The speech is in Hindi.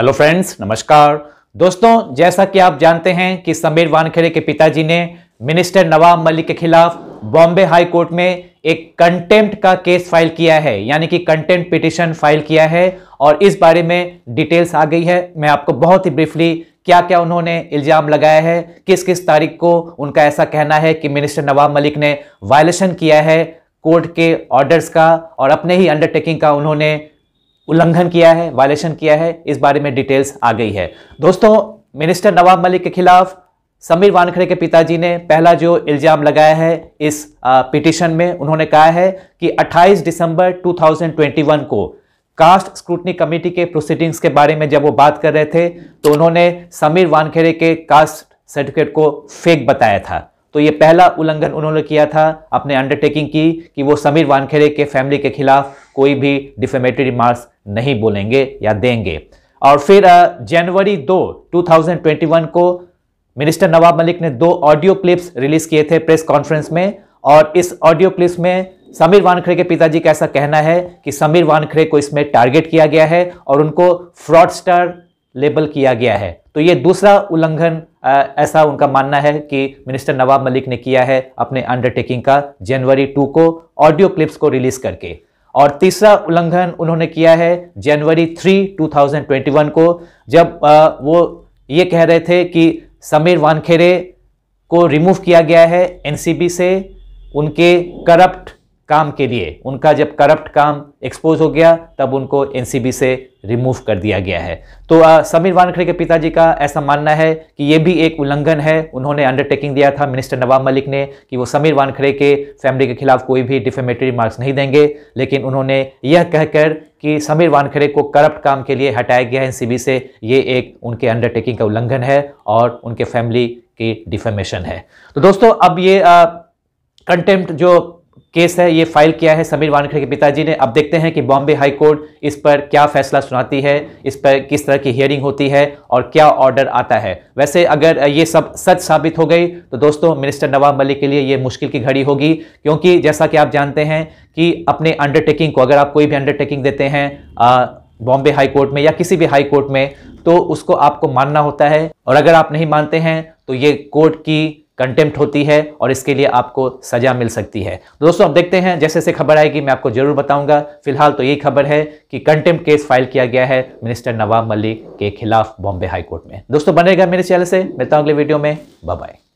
हेलो फ्रेंड्स नमस्कार दोस्तों जैसा कि आप जानते हैं कि समीर वानखेड़े के पिताजी ने मिनिस्टर नवाब मलिक के खिलाफ बॉम्बे हाई कोर्ट में एक कंटेंट का केस फाइल किया है यानी कि कंटेंट पिटिशन फाइल किया है और इस बारे में डिटेल्स आ गई है मैं आपको बहुत ही ब्रीफली क्या क्या उन्होंने इल्ज़ाम लगाया है किस किस तारीख को उनका ऐसा कहना है कि मिनिस्टर नवाब मलिक ने वायलेशन किया है कोर्ट के ऑर्डर्स का और अपने ही अंडरटेकिंग का उन्होंने उल्लंघन किया है वायलेशन किया है इस बारे में डिटेल्स आ गई है दोस्तों मिनिस्टर नवाब मलिक के खिलाफ समीर वानखड़े के पिताजी ने पहला जो इल्ज़ाम लगाया है इस पिटिशन में उन्होंने कहा है कि 28 दिसंबर 2021 को कास्ट स्क्रूटनी कमेटी के प्रोसीडिंग्स के बारे में जब वो बात कर रहे थे तो उन्होंने समीर वानखेड़े के कास्ट सर्टिफिकेट को फेक बताया था तो ये पहला उल्लंघन उन्होंने किया था अपने अंडरटेकिंग की कि वो समीर वानखेड़े के फैमिली के खिलाफ कोई भी डिफेमेटरी रिमार्क्स नहीं बोलेंगे या देंगे और फिर जनवरी दो 2021 को मिनिस्टर नवाब मलिक ने दो ऑडियो क्लिप्स रिलीज किए थे प्रेस कॉन्फ्रेंस में और इस ऑडियो क्लिप्स में समीर वानखड़े के पिताजी का ऐसा कहना है कि समीर वानखड़े को इसमें टारगेट किया गया है और उनको फ्रॉडस्टर लेबल किया गया है तो ये दूसरा उल्लंघन ऐसा उनका मानना है कि मिनिस्टर नवाब मलिक ने किया है अपने अंडरटेकिंग का जनवरी टू को ऑडियो क्लिप्स को रिलीज करके और तीसरा उल्लंघन उन्होंने किया है जनवरी थ्री 2021 को जब आ, वो ये कह रहे थे कि समीर वानखेड़े को रिमूव किया गया है एनसीबी से उनके करप्ट काम के लिए उनका जब करप्ट काम एक्सपोज हो गया तब उनको एनसीबी से रिमूव कर दिया गया है तो समीर वानखड़े के पिताजी का ऐसा मानना है कि ये भी एक उल्लंघन है उन्होंने अंडरटेकिंग दिया था मिनिस्टर नवाब मलिक ने कि वो समीर वानखड़े के फैमिली के खिलाफ कोई भी डिफेमेटरी मार्क्स नहीं देंगे लेकिन उन्होंने यह कहकर कि समीर वानखड़े को करप्ट काम के लिए हटाया गया है एन से ये एक उनके अंडरटेकिंग का उल्लंघन है और उनके फैमिली की डिफेमेशन है तो दोस्तों अब ये कंटेम्प्ट जो केस है ये फाइल किया है समीर वानखेड़े के पिताजी ने अब देखते हैं कि बॉम्बे हाई कोर्ट इस पर क्या फैसला सुनाती है इस पर किस तरह की हियरिंग होती है और क्या ऑर्डर आता है वैसे अगर ये सब सच साबित हो गई तो दोस्तों मिनिस्टर नवाब मलिक के लिए ये मुश्किल की घड़ी होगी क्योंकि जैसा कि आप जानते हैं कि अपने अंडरटेकिंग को अगर आप कोई भी अंडरटेकिंग देते हैं बॉम्बे हाई कोर्ट में या किसी भी हाई कोर्ट में तो उसको आपको मानना होता है और अगर आप नहीं मानते हैं तो ये कोर्ट की कंटेम्प्ट होती है और इसके लिए आपको सजा मिल सकती है तो दोस्तों अब देखते हैं जैसे जैसे खबर आएगी मैं आपको जरूर बताऊंगा फिलहाल तो यही खबर है कि कंटेम्प्ट केस फाइल किया गया है मिनिस्टर नवाब मलिक के खिलाफ बॉम्बे हाईकोर्ट में दोस्तों बनेगा मेरे चैनल से मिलता हूँ अगले वीडियो में बाय